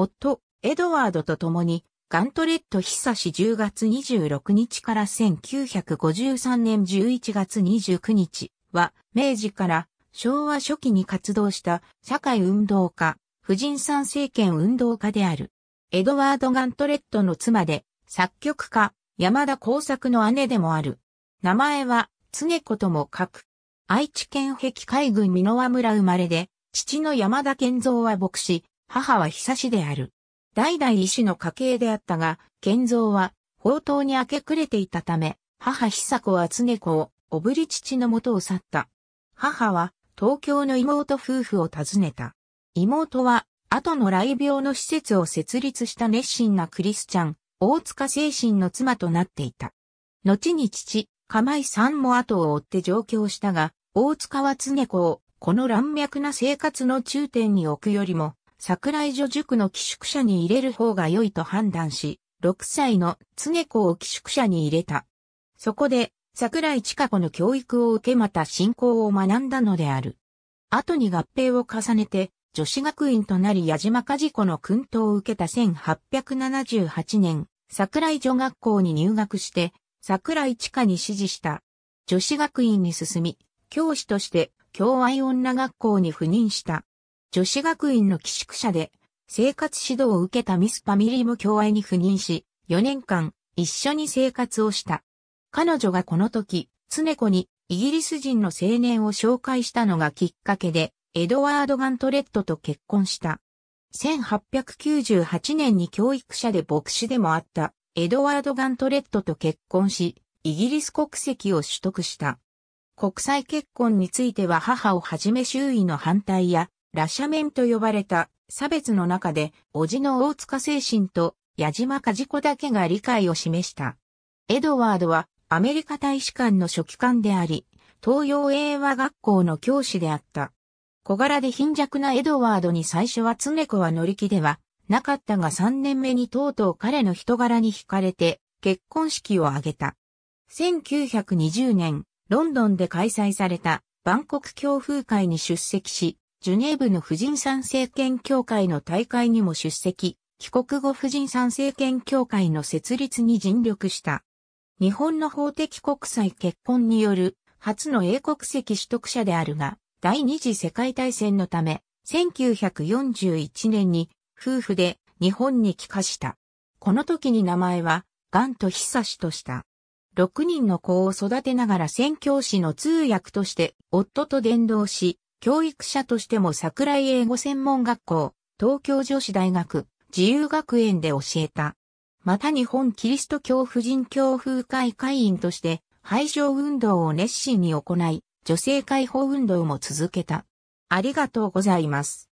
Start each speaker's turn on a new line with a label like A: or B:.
A: 夫、エドワードと共に、ガントレット久し10月26日から1953年11月29日は、明治から昭和初期に活動した社会運動家、婦人参政権運動家である。エドワード・ガントレットの妻で、作曲家、山田耕作の姉でもある。名前は、常子とも書く。愛知県壁海軍美濃和村生まれで、父の山田健三は牧師、母は久しである。代々医師の家系であったが、健造は、宝刀に明け暮れていたため、母久子は常子を、おぶり父の元を去った。母は、東京の妹夫婦を訪ねた。妹は、後の来病の施設を設立した熱心なクリスチャン、大塚精神の妻となっていた。後に父、釜井さんも後を追って上京したが、大塚は常子を、この乱脈な生活の中点に置くよりも、桜井女塾の寄宿舎に入れる方が良いと判断し、6歳の常子を寄宿舎に入れた。そこで、桜井千佳子の教育を受けまた信仰を学んだのである。後に合併を重ねて、女子学院となり矢島和子の訓導を受けた1878年、桜井女学校に入学して、桜井千佳に指示した。女子学院に進み、教師として、教愛女学校に赴任した。女子学院の寄宿舎で生活指導を受けたミスパミリム共愛に赴任し、4年間一緒に生活をした。彼女がこの時、常子にイギリス人の青年を紹介したのがきっかけで、エドワード・ガントレットと結婚した。1898年に教育者で牧師でもあったエドワード・ガントレットと結婚し、イギリス国籍を取得した。国際結婚については母をはじめ周囲の反対やラシャメンと呼ばれた差別の中で、叔父の大塚精神と矢島梶子だけが理解を示した。エドワードはアメリカ大使館の書記官であり、東洋英和学校の教師であった。小柄で貧弱なエドワードに最初は常子は乗り気ではなかったが3年目にとうとう彼の人柄に惹かれて結婚式を挙げた。1920年、ロンドンで開催された万国教風会に出席し、ジュネーブの婦人参政権協会の大会にも出席、帰国後婦人参政権協会の設立に尽力した。日本の法的国際結婚による初の英国籍取得者であるが、第二次世界大戦のため、1941年に夫婦で日本に帰化した。この時に名前は、ガンとサシとした。6人の子を育てながら宣教師の通訳として夫と伝道し、教育者としても桜井英語専門学校、東京女子大学、自由学園で教えた。また日本キリスト教婦人教風会会員として、排除運動を熱心に行い、女性解放運動も続けた。ありがとうございます。